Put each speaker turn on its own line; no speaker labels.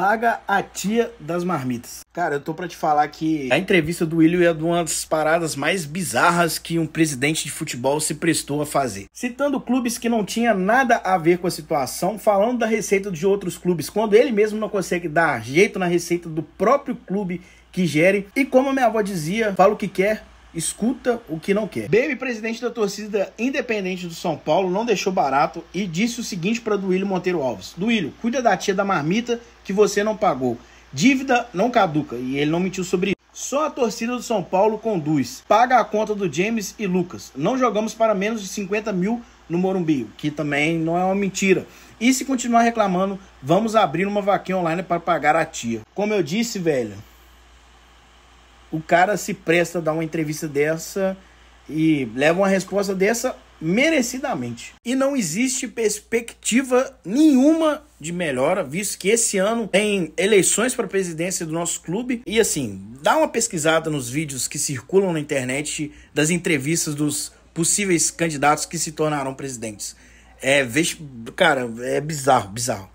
paga a tia das marmitas. Cara, eu tô pra te falar que a entrevista do Willio é de uma das paradas mais bizarras que um presidente de futebol se prestou a fazer. Citando clubes que não tinha nada a ver com a situação, falando da receita de outros clubes, quando ele mesmo não consegue dar jeito na receita do próprio clube que gere. E como minha avó dizia, fala o que quer, escuta o que não quer. Baby, presidente da torcida independente do São Paulo, não deixou barato e disse o seguinte para Duílio Monteiro Alves: Duílio, cuida da tia da marmita que você não pagou. Dívida não caduca e ele não mentiu sobre isso. Só a torcida do São Paulo conduz. Paga a conta do James e Lucas. Não jogamos para menos de 50 mil no Morumbi, que também não é uma mentira. E se continuar reclamando, vamos abrir uma vaquinha online para pagar a tia. Como eu disse, velho, o cara se presta a dar uma entrevista dessa e leva uma resposta dessa merecidamente. E não existe perspectiva nenhuma de melhora, visto que esse ano tem eleições para a presidência do nosso clube. E assim, dá uma pesquisada nos vídeos que circulam na internet das entrevistas dos possíveis candidatos que se tornaram presidentes. É, cara, é bizarro, bizarro.